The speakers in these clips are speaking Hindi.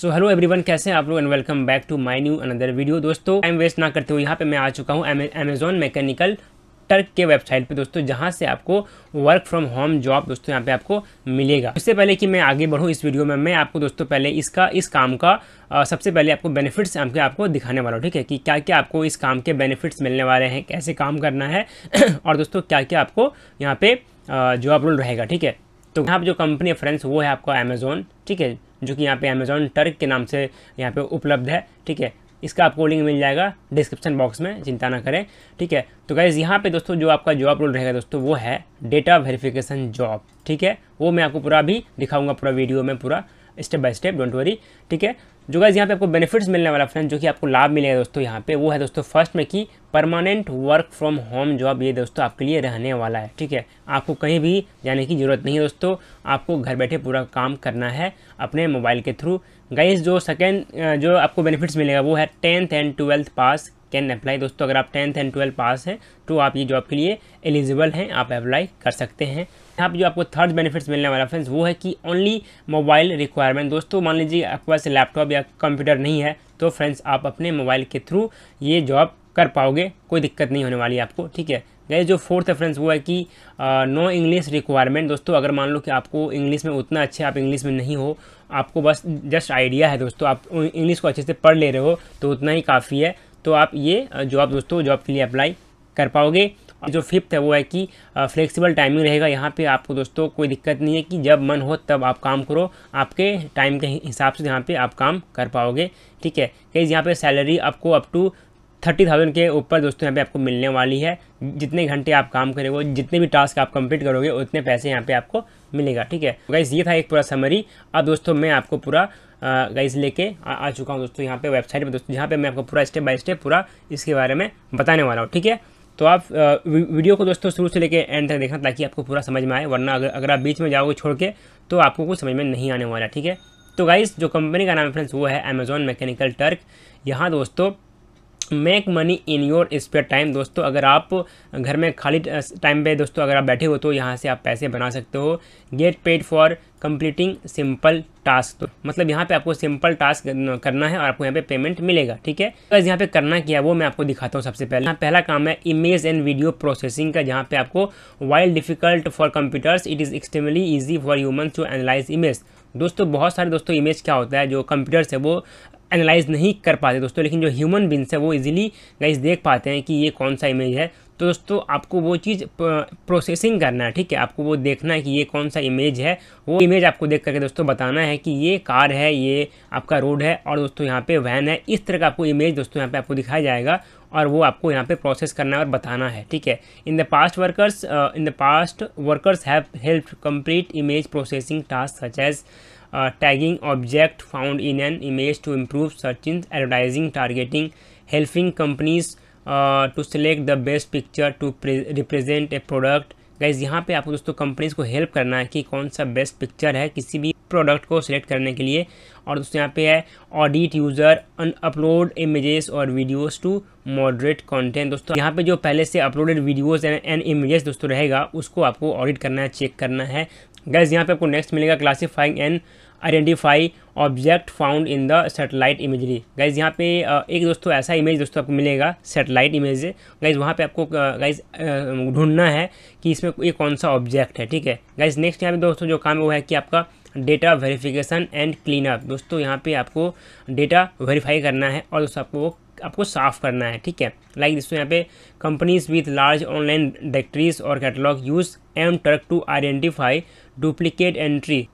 सो हेलो एवरीवन कैसे हैं आप लोग and welcome back to my new another video दोस्तों टाइम वेस्ट ना करते हुए यहाँ पे मैं आ चुका हूँ अमेजोन मैकेनिकल टर्क के वेबसाइट पे दोस्तों जहाँ से आपको वर्क फ्रॉम होम जॉब दोस्तों यहाँ पे आपको मिलेगा उससे पहले कि मैं आगे बढ़ूँ इस वीडियो में मैं आपको दोस्तों पहले इसका इस काम का आ, सबसे पहले आपको बेनिफिट्स आपके आपको दिखाने वाला हूँ ठीक है कि क्या क्या आपको इस काम के बेनिफिट्स मिलने वाले हैं कैसे काम करना है और दोस्तों क्या क्या आपको यहाँ पे जॉब रोल रहेगा ठीक है तो यहाँ पर जो कंपनी है फ्रेंड्स वो है आपका अमेजोन ठीक है जो कि यहाँ पे अमेज़ॉन टर्क के नाम से यहाँ पे उपलब्ध है ठीक है इसका आपको लिंक मिल जाएगा डिस्क्रिप्शन बॉक्स में चिंता ना करें ठीक है तो गाइज़ यहाँ पे दोस्तों जो आपका जॉब रोल रहेगा दोस्तों वो है डेटा वेरिफिकेशन जॉब ठीक है वो मैं आपको पूरा भी दिखाऊंगा पूरा वीडियो में पूरा step by step don't worry ठीक है जो गाइज यहाँ पे आपको बेनिफिट्स मिलने वाला फ्रेंड जो कि आपको लाभ मिलेगा दोस्तों यहाँ पे वो है दोस्तों फर्स्ट में कि permanent work from home job ये दोस्तों आपके लिए रहने वाला है ठीक है आपको कहीं भी जाने की ज़रूरत नहीं है दोस्तों आपको घर बैठे पूरा काम करना है अपने मोबाइल के थ्रू गाइज जो सेकेंड जो आपको बेनिफिट्स मिलेगा वो है tenth and twelfth pass can apply दोस्तों अगर आप टेंथ एंड ट्वेल्थ पास हैं तो आप ये जॉब के लिए एलिजिबल हैं आप अप्लाई कर सकते हैं यहाँ पर जो आपको थर्ड बेनिफिट्स मिलने वाला फ्रेंड्स वो है कि ओनली मोबाइल रिक्वायरमेंट दोस्तों मान लीजिए आपके पास लैपटॉप या कंप्यूटर नहीं है तो फ्रेंड्स आप अपने मोबाइल के थ्रू ये जॉब कर पाओगे कोई दिक्कत नहीं होने वाली आपको ठीक है गए जो फोर्थ फ्रेंड्स वो है कि नो इंग्लिश रिक्वायरमेंट दोस्तों अगर मान लो कि आपको इंग्लिश में उतना अच्छे आप इंग्लिश में नहीं हो आपको बस जस्ट आइडिया है दोस्तों आप इंग्लिश को अच्छे से पढ़ ले रहे हो तो उतना ही काफ़ी है तो आप ये जॉब दोस्तों जॉब के लिए अप्लाई कर पाओगे जो फिफ्थ है वो है कि फ्लेक्सिबल टाइमिंग रहेगा यहाँ पे आपको दोस्तों कोई दिक्कत नहीं है कि जब मन हो तब आप काम करो आपके टाइम के हिसाब से यहाँ पे आप काम कर पाओगे ठीक है कई यहाँ पे सैलरी आपको अप टू थर्टी थाउजेंड के ऊपर दोस्तों यहाँ पे आपको मिलने वाली है जितने घंटे आप काम करोगे जितने भी टास्क आप कंप्लीट करोगे उतने पैसे यहाँ पर आपको मिलेगा ठीक है गाइज़ तो ये था एक पूरा समरी अब दोस्तों मैं आपको पूरा गाइज लेके आ, आ चुका हूँ दोस्तों यहाँ पे वेबसाइट पर दोस्तों यहाँ पे मैं आपको पूरा स्टेप बाय स्टेप पूरा इसके बारे में बताने वाला हूँ ठीक है तो आप वीडियो को दोस्तों शुरू से लेके एंड तक देखना ताकि आपको पूरा समझ में आए वरना अगर अगर आप बीच में जाओगे छोड़ के तो आपको कुछ समझ में नहीं आने वाला ठीक है तो गाइज़ जो कंपनी का नाम है फ्रेंड्स वो है अमेजोन मैकेनिकल टर्क यहाँ दोस्तों make money in your spare time दोस्तों अगर आप घर में खाली टाइम पे दोस्तों अगर आप बैठे हो तो यहाँ से आप पैसे बना सकते हो get paid for completing simple task तो मतलब यहाँ पे आपको सिंपल टास्क करना है और आपको यहाँ पे पेमेंट मिलेगा ठीक है बस यहाँ पे करना क्या है वो मैं आपको दिखाता हूँ सबसे पहले यहाँ पहला काम है इमेज एंड वीडियो प्रोसेसिंग का जहाँ पे आपको while difficult for computers it is extremely easy for human to analyse image दोस्तों बहुत सारे दोस्तों इमेज क्या होता है जो कंप्यूटर्स है वो एनालाइज नहीं कर पाते दोस्तों लेकिन जो ह्यूमन बींग्स है वो इजीली गाइस देख पाते हैं कि ये कौन सा इमेज है तो दोस्तों आपको वो चीज़ प्रोसेसिंग करना है ठीक है आपको वो देखना है कि ये कौन सा इमेज है वो इमेज आपको देख करके दोस्तों बताना है कि ये कार है ये आपका रोड है और दोस्तों यहाँ पे वैन है इस तरह का आपको इमेज दोस्तों यहाँ पे आपको दिखाया जाएगा और वो आपको यहाँ पे प्रोसेस करना है और बताना है ठीक है in the past workers in the past workers have help complete image processing task such as tagging object found in an image to improve search in advertising targeting helping companies to select the best picture to represent a product guys यहाँ पे आपको दोस्तों कंपनीज को हेल्प करना है कि कौन सा बेस्ट पिक्चर है किसी भी प्रोडक्ट को सिलेक्ट करने के लिए और दोस्तों यहाँ पे है audit user and upload images और वीडियोस टू मॉडरेट कंटेंट दोस्तों यहाँ पे जो पहले से अपलोडेड वीडियोस एंड इमेजेस दोस्तों रहेगा उसको आपको ऑडिट करना है चेक करना है गैस यहाँ पे आपको नेक्स्ट मिलेगा classifying and identify object found in the satellite imagery guys यहाँ पे एक दोस्तों ऐसा इमेज दोस्तों आपको मिलेगा सेटेलाइट इमेज गाइज वहाँ पे आपको गाइज ढूंढना है कि इसमें ये कौन सा ऑब्जेक्ट है ठीक है गाइज नेक्स्ट यहाँ पे दोस्तों जो काम है वो है कि आपका डेटा वेरिफिकेशन एंड क्लीनअप दोस्तों यहाँ पे आपको डेटा वेरीफाई करना है और दोस्तों आपको आपको साफ़ करना है ठीक है लाइक दोस्तों यहाँ पे companies with large online directories और catalogue use M Turk to identify duplicate entry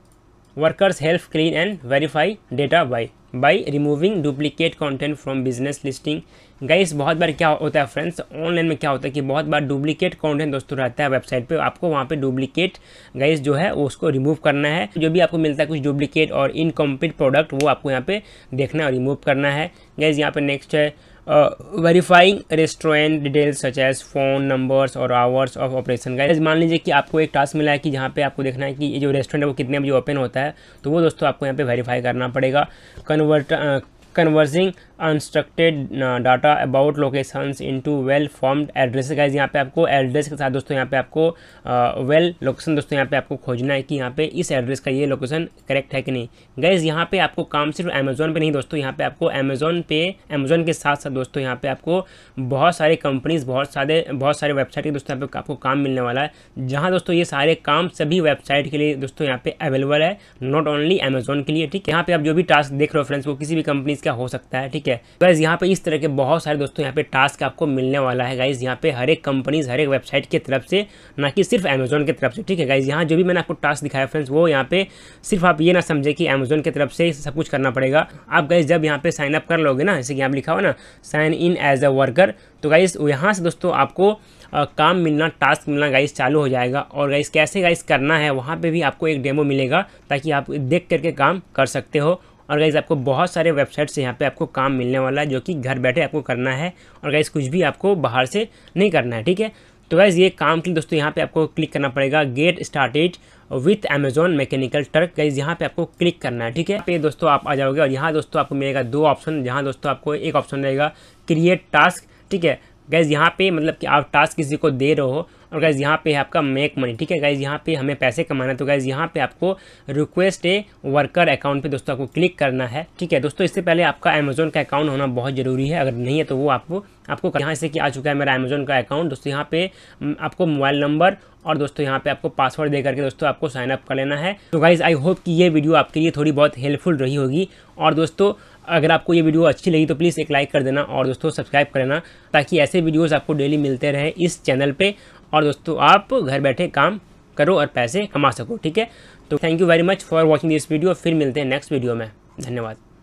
workers help clean and verify data by by removing duplicate content from business listing guys बहुत बार क्या होता है फ्रेंड्स ऑनलाइन में क्या होता है कि बहुत बार डुप्लीकेट कंटेंट दोस्तों रहता है वेबसाइट पे आपको वहाँ पे डुप्लीकेट गाइस जो है उसको रिमूव करना है जो भी आपको मिलता है कुछ डुप्लीकेट और इनकम्प्लीट प्रोडक्ट वो आपको यहाँ पे देखना और रिमूव करना है गाइज यहाँ पे नेक्स्ट है uh, verifying restaurant details such as phone numbers और hours of operation guys मान लीजिए कि आपको एक टास्क मिला है कि जहाँ पे आपको देखना है कि ये जो रेस्टोरेंट है वो कितने बजे ओपन होता है तो वो दोस्तों आपको यहाँ पे वेरीफाई करना पड़ेगा convert converging unstructured data about locations into well formed address guys यहाँ पे आपको एड्रेस के साथ दोस्तों यहाँ पे आपको वेल uh, लोकेशन well, दोस्तों यहाँ पे आपको खोजना है कि यहाँ पे इस एड्रेस का ये लोकेशन करेक्ट है कि नहीं गाइज यहाँ पे आपको काम सिर्फ अमेजोन पे नहीं दोस्तों यहाँ पे आपको अमेजोन पे अमेजोन के साथ साथ दोस्तों यहाँ पे आपको बहुत सारे कंपनीज बहुत सारे बहुत सारे वेबसाइट के दोस्तों यहाँ पे आपको काम मिलने वाला है जहाँ दोस्तों ये सारे काम सभी वेबसाइट के लिए दोस्तों यहाँ पे अवेलेबल है नॉट ओनली अमेजोन के लिए ठीक है यहाँ पे आप जो भी टास्क देख रहे हो फ्रेंड्स वो किसी भी कंपनीज का हो सकता है ठीक है गाइज यहाँ पे इस तरह के बहुत सारे दोस्तों यहाँ पे टास्क आपको मिलने वाला है गाइज यहाँ पे हर एक कंपनीज हर एक वेबसाइट की तरफ से ना कि सिर्फ अमेजोन की तरफ से ठीक है गाइज यहाँ जो भी मैंने आपको टास्क दिखाया फ्रेंड्स वो यहाँ पे सिर्फ आप ये ना समझे कि अमेजोन की तरफ से सब कुछ करना पड़ेगा आप गाइज जब यहाँ पे साइन अप कर लोगे ना जैसे कि यहाँ लिखा हो ना sign in as a worker तो गाइज यहाँ से दोस्तों आपको आ, काम मिलना टास्क मिलना गाइस चालू हो जाएगा और गाइस कैसे गाइस करना है वहाँ पे भी आपको एक डेमो मिलेगा ताकि आप देख करके काम कर सकते हो और गाइज़ आपको बहुत सारे वेबसाइट से यहाँ पे आपको काम मिलने वाला है जो कि घर बैठे आपको करना है और गाइज़ कुछ भी आपको बाहर से नहीं करना है ठीक है तो गाइज़ ये काम के लिए दोस्तों यहाँ पे आपको क्लिक करना पड़ेगा get started with Amazon mechanical truck guys यहाँ पे आपको क्लिक करना है ठीक है पे दोस्तों आप आ जाओगे और यहाँ दोस्तों आपको मिलेगा दो ऑप्शन जहाँ दोस्तों आपको एक ऑप्शन रहेगा क्रिएट टास्क ठीक है गैज़ यहाँ पे मतलब कि आप टास्क किसी को दे रहे हो और गैज़ यहाँ पे है आपका मेक मनी ठीक है गैज़ यहाँ पे हमें पैसे कमाना है तो गैज़ यहाँ पे आपको रिक्वेस्ट ए वर्कर अकाउंट पे दोस्तों आपको क्लिक करना है ठीक है दोस्तों इससे पहले आपका अमेजोन का अकाउंट होना बहुत ज़रूरी है अगर नहीं है तो वो आपको आपको यहाँ से कि आ चुका है मेरा अमेजोन का अकाउंट दोस्तों यहाँ पे आपको मोबाइल नंबर और दोस्तों यहाँ पे आपको पासवर्ड दे करके दोस्तों आपको साइनअप कर लेना है तो गाइज़ आई होप कि ये वीडियो आपके लिए थोड़ी बहुत हेल्पफुल रही होगी और दोस्तों अगर आपको ये वीडियो अच्छी लगी तो प्लीज़ एक लाइक कर देना और दोस्तों सब्सक्राइब कर लेना ताकि ऐसे वीडियोज़ आपको डेली मिलते रहें इस चैनल पर और दोस्तों आप घर बैठे काम करो और पैसे कमा सको ठीक है तो thank you very much for watching this video फिर मिलते हैं नेक्स्ट वीडियो में धन्यवाद